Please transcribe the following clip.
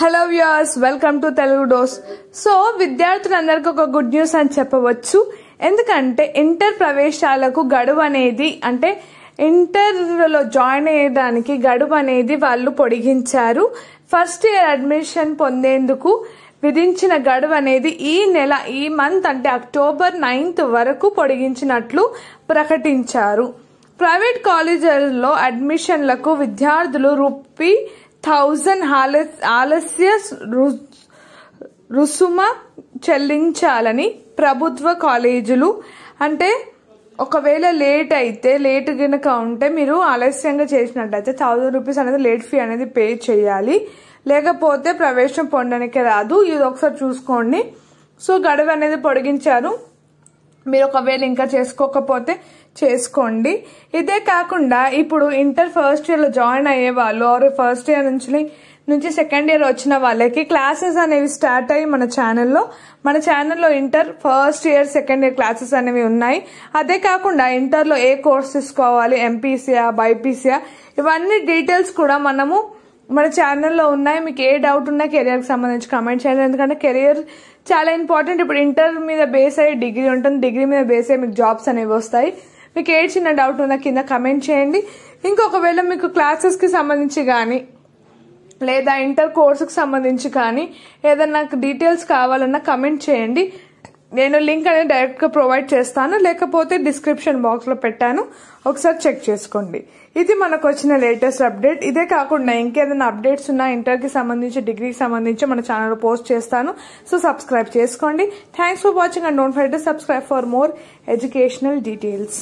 hello viewers welcome to Telugu dose so విద్యార్థులందరికీ ఒక good news అని చెప్పవచ్చు ఎందుకంటే ఇంటర్ ప్రవేశాలకు గడువు అనేది అంటే ఇంటర్లో జాయిన్ అయ్యడానికి గడువు అనేది వాళ్ళు పొడిగించారు ఫస్ట్ ఇయర్ అడ్మిషన్ పొందేందుకు విధించిన గడువు అనేది ఈ నెల ఈ మంత్ అంటే అక్టోబర్ నైన్త్ వరకు పొడిగించినట్లు ప్రకటించారు ప్రైవేట్ కాలేజీలో అడ్మిషన్లకు విద్యార్థులు రూపీ థౌజండ్ ఆలస్య రుసుమ చెల్లించాలని ప్రభుత్వ కాలేజీలు అంటే ఒకవేళ లేట్ అయితే లేట్ కనుక ఉంటే మీరు ఆలస్యంగా చేసినట్టయితే థౌజండ్ రూపీస్ అనేది లేట్ ఫీ అనేది పే చేయాలి లేకపోతే ప్రవేశం పొందడానికి రాదు ఇది ఒకసారి చూసుకోండి సో గడువు అనేది పొడిగించారు మీరు ఒకవేళ ఇంకా చేసుకోకపోతే చేసుకోండి ఇదే కాకుండా ఇప్పుడు ఇంటర్ ఫస్ట్ ఇయర్లో జాయిన్ అయ్యే వాళ్ళు ఆర్ ఫస్ట్ ఇయర్ నుంచి నుంచి సెకండ్ ఇయర్ వచ్చిన వాళ్ళకి క్లాసెస్ అనేవి స్టార్ట్ అయ్యి మన ఛానల్లో మన ఛానల్లో inter first year second year classes అనేవి ఉన్నాయి అదే కాకుండా ఇంటర్లో ఏ కోర్స్ తీసుకోవాలి ఎంపీసీయా బైపీసీయా ఇవన్నీ డీటెయిల్స్ కూడా మనము మన ఛానల్లో ఉన్నాయి మీకు ఏ డౌట్ ఉన్నా కెరియర్కి సంబంధించి కమెంట్ చేయండి ఎందుకంటే కెరియర్ చాలా ఇంపార్టెంట్ ఇప్పుడు ఇంటర్ మీద బేస్ అయ్యి డిగ్రీ ఉంటుంది డిగ్రీ మీద బేస్ అయ్యి మీకు జాబ్స్ అనేవి వస్తాయి మీకు ఏ చిన్న డౌట్ ఉన్న కింద కమెంట్ చేయండి ఇంకొకవేళ మీకు క్లాసెస్కి సంబంధించి కానీ లేదా ఇంటర్ కోర్సుకు సంబంధించి కానీ ఏదైనా నాకు డీటెయిల్స్ కావాలన్నా కమెంట్ చేయండి నేను లింక్ అనేది డైరెక్ట్గా ప్రొవైడ్ చేస్తాను లేకపోతే డిస్క్రిప్షన్ బాక్స్లో పెట్టాను ఒకసారి చెక్ చేసుకోండి ఇది మనకు వచ్చిన లేటెస్ట్ అప్డేట్ ఇదే కాకుండా ఇంకేదైనా అప్డేట్స్ ఉన్నా ఇంటర్కి సంబంధించి డిగ్రీకి సంబంధించి మన ఛానల్ పోస్ట్ చేస్తాను సో సబ్స్క్రైబ్ చేసుకోండి thanks for watching and don't forget subscribe for more educational details